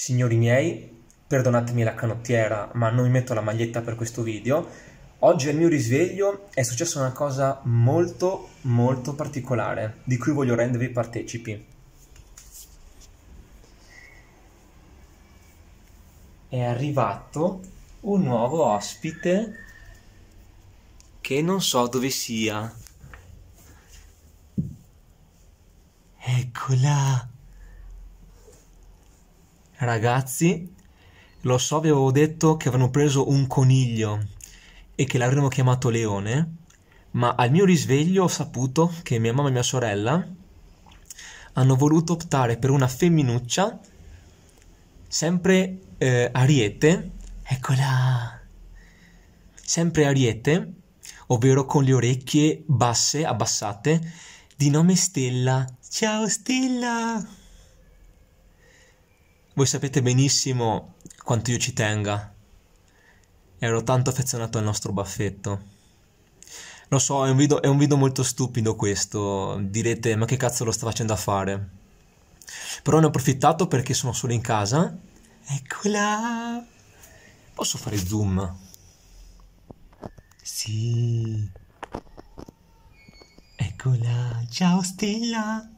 Signori miei, perdonatemi la canottiera, ma non mi metto la maglietta per questo video. Oggi al mio risveglio è successa una cosa molto molto particolare, di cui voglio rendervi partecipi. È arrivato un nuovo ospite che non so dove sia. Eccola! Eccola! Ragazzi, lo so, vi avevo detto che avevano preso un coniglio e che l'avremmo chiamato leone, ma al mio risveglio ho saputo che mia mamma e mia sorella hanno voluto optare per una femminuccia, sempre eh, ariete, eccola, sempre ariete, ovvero con le orecchie basse, abbassate, di nome Stella. Ciao Stella! Voi sapete benissimo quanto io ci tenga. Ero tanto affezionato al nostro baffetto. Lo so, è un, video, è un video molto stupido questo, direte ma che cazzo lo sta facendo a fare? Però ne ho approfittato perché sono solo in casa. Eccola! Posso fare zoom? Sì. Eccola, ciao Stella.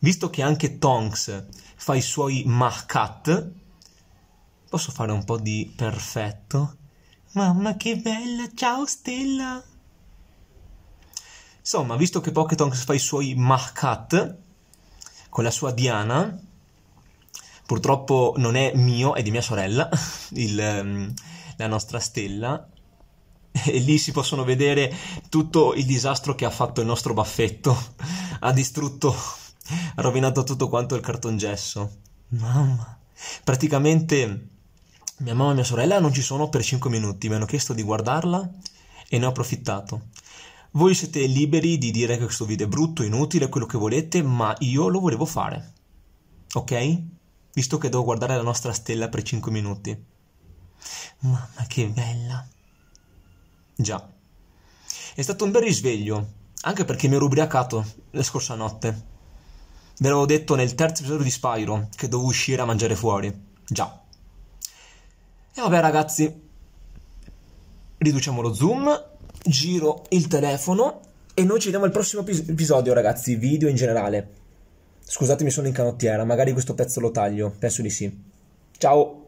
Visto che anche Tonks fa i suoi mahkat, posso fare un po' di perfetto? Mamma che bella, ciao Stella! Insomma, visto che Pocket Tonks fa i suoi mahkat con la sua Diana, purtroppo non è mio, è di mia sorella, il, ehm, la nostra Stella, e lì si possono vedere tutto il disastro che ha fatto il nostro baffetto. Ha distrutto ha rovinato tutto quanto il cartongesso. Mamma. Praticamente mia mamma e mia sorella non ci sono per 5 minuti, mi hanno chiesto di guardarla e ne ho approfittato. Voi siete liberi di dire che questo video è brutto, inutile, quello che volete, ma io lo volevo fare. Ok? Visto che devo guardare la nostra stella per 5 minuti. Mamma che bella. Già. È stato un bel risveglio, anche perché mi ero ubriacato la scorsa notte. Ve l'avevo detto nel terzo episodio di Spyro che dovevo uscire a mangiare fuori. Già. E vabbè ragazzi, riduciamo lo zoom, giro il telefono e noi ci vediamo al prossimo episodio ragazzi, video in generale. Scusatemi sono in canottiera, magari questo pezzo lo taglio, penso di sì. Ciao!